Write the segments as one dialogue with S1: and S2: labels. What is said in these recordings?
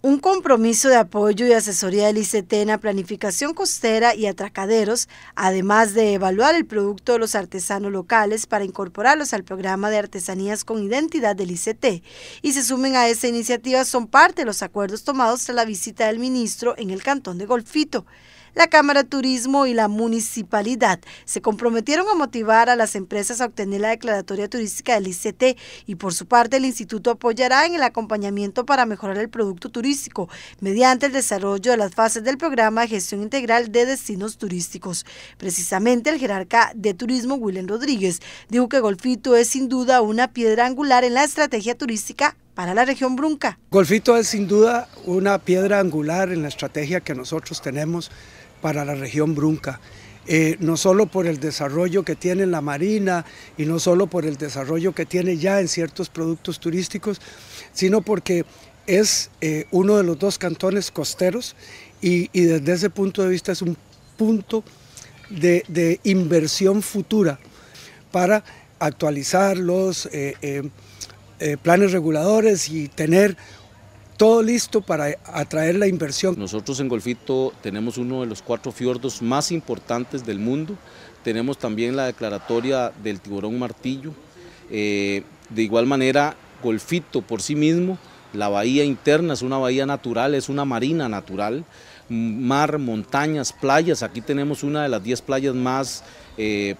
S1: Un compromiso de apoyo y asesoría del ICT en la planificación costera y atracaderos, además de evaluar el producto de los artesanos locales para incorporarlos al programa de artesanías con identidad del ICT. Y se sumen a esa iniciativa son parte de los acuerdos tomados tras la visita del ministro en el cantón de Golfito la Cámara de Turismo y la municipalidad se comprometieron a motivar a las empresas a obtener la declaratoria turística del ICT y por su parte el instituto apoyará en el acompañamiento para mejorar el producto turístico mediante el desarrollo de las fases del programa de gestión integral de destinos turísticos. Precisamente el jerarca de turismo William Rodríguez dijo que Golfito es sin duda una piedra angular en la estrategia turística para la región Brunca.
S2: Golfito es sin duda una piedra angular en la estrategia que nosotros tenemos para la región Brunca. Eh, no solo por el desarrollo que tiene la marina y no solo por el desarrollo que tiene ya en ciertos productos turísticos, sino porque es eh, uno de los dos cantones costeros y, desde ese punto de vista es un punto de, inversión futura para actualizar los, eh, eh, planes reguladores y tener todo listo para atraer la inversión.
S3: Nosotros en Golfito tenemos uno de los cuatro fiordos más importantes del mundo, tenemos también la declaratoria del tiburón martillo, eh, de igual manera Golfito por sí mismo, la bahía interna es una bahía natural, es una marina natural, mar, montañas, playas, aquí tenemos una de las diez playas más eh,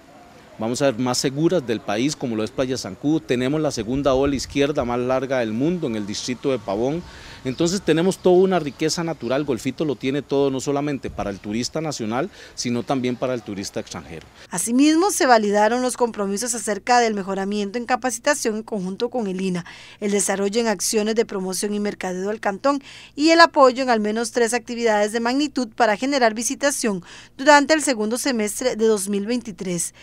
S3: vamos a ver, más seguras del país, como lo es Playa Sancú. Tenemos la segunda ola izquierda más larga del mundo en el distrito de Pavón. Entonces tenemos toda una riqueza natural, Golfito lo tiene todo, no solamente para el turista nacional, sino también para el turista extranjero.
S1: Asimismo, se validaron los compromisos acerca del mejoramiento en capacitación en conjunto con el INA, el desarrollo en acciones de promoción y mercadeo del cantón y el apoyo en al menos tres actividades de magnitud para generar visitación durante el segundo semestre de 2023,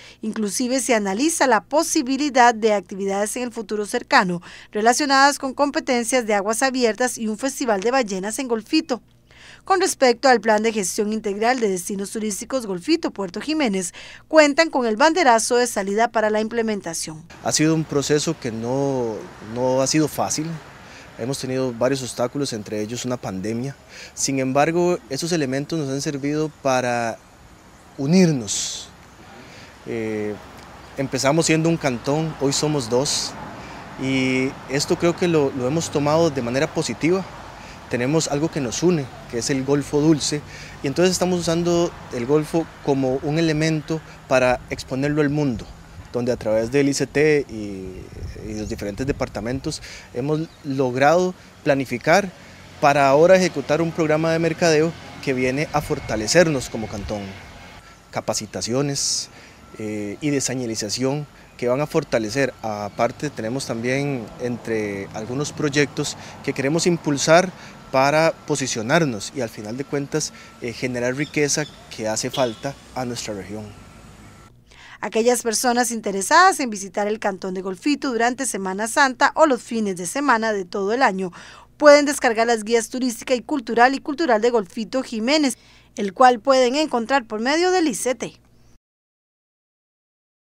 S1: Inclusive se analiza la posibilidad de actividades en el futuro cercano relacionadas con competencias de aguas abiertas y un festival de ballenas en Golfito. Con respecto al plan de gestión integral de destinos turísticos Golfito Puerto Jiménez, cuentan con el banderazo de salida para la implementación.
S4: Ha sido un proceso que no, no ha sido fácil. Hemos tenido varios obstáculos, entre ellos una pandemia. Sin embargo, esos elementos nos han servido para unirnos, eh, empezamos siendo un cantón, hoy somos dos y esto creo que lo, hemos tomado de manera positiva. Tenemos algo que nos une, que es el golfo dulce, y entonces estamos usando el golfo como un elemento para exponerlo al mundo donde a través del ICT y, y, los diferentes departamentos hemos logrado planificar para ahora ejecutar un programa de mercadeo que viene a fortalecernos como cantón. Capacitaciones, eh, y de que van a fortalecer. Aparte tenemos también entre algunos proyectos que queremos impulsar para posicionarnos y al final de cuentas eh, generar riqueza que hace falta a nuestra región.
S1: Aquellas personas interesadas en visitar el Cantón de Golfito durante Semana Santa o los fines de semana de todo el año pueden descargar las guías turística y cultural y cultural de Golfito Jiménez, el cual pueden encontrar por medio del ICT.